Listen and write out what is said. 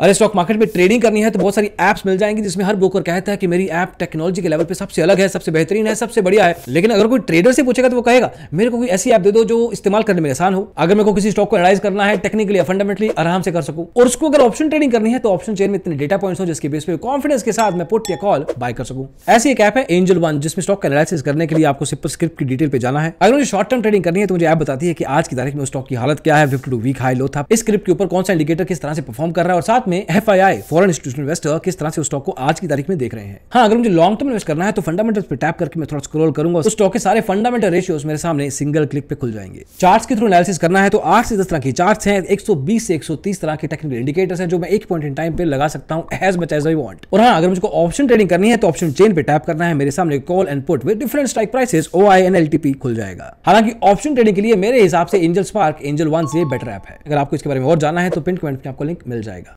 अरे stock market में trading करनी है तो बहुत सारी एप्स मिल जाएंगी जिसमें हर ब्रोकर कहता है कि मेरी ऐप टेक्नोलॉजी के लेवल पे सबसे अलग है सबसे बेहतरीन है सबसे बढ़िया है लेकिन अगर कोई ट्रेडर से पूछेगा तो वो कहेगा मेरे को कोई ऐसी ऐप दे दो जो इस्तेमाल करने में आसान हो अगर मेरे को किसी स्टॉक को एनालाइज करना है टेक्निकली फंडामेंटली आराम से कर सकू और उसको अगर ऑप्शन ट्रेडिंग करनी है तो ऑप्शन चेयर में इतने डेटा पॉइंट हो जिसके बेस पर कॉन्फिडेंस के साथ मैं पुट या कॉल बाय कर सकूं ऐसी एक ऐप है एंजल वन जिसमें स्टॉक का एनालिसिस करने के लिए आपको सिंपल स्क्रिप्ट की डिटेल पे जाना है अगर मुझे शॉर्ट टर्म ट्रेडिंग करनी है तो मुझे ऐप बताती है कि आज की तारीख में स्टॉक की हालत क्या है fifty two week high low था इस स्क्रिप्ट के ऊपर कौन सा इंडिकेटर किस तरह से परफॉर्म कर रहा है और साथ में F I I foreign institution investor किस तरह से स्टॉक को आज की तारीख में देख रहे हैं हाँ अगर मुझे लॉन्ग टर्म इन्वेस्ट करना है तो फंडामेंटल पे टैप करके मैं थोड़ा स्क्रोल करूंगा उस स्टॉक के सारे फंडामेंटल रेशियोज मेरे सामने सिंगल क्लिक पे खुल जाएंगे चार्ट के थ्रू एनालिसिस करना है तो आठ से दस तरह की चार्ट्स हैं 120 से 130 तरह के टेक्निकल इंडिकेटर्स हैं जो मैं एक पॉइंट इन टाइम पे लगा सकता हूँ as much as I want और हाँ अगर मुझे ऑप्शन ट्रेडिंग करनी है तो ऑप्शन चेन पे टैप करना है मेरे सामने call and put with different strike prices O I and L T P खुल जाएगा हालांकि ऑप्शन ट्रेडिंग के लिए मेरे हिसाब से एंजल स्पार्क एंजल वन से बेटर ऐप है अगर आपको इसके बारे में और जानना है तो पिन कमेंट में आपको लिंक मिल जाएगा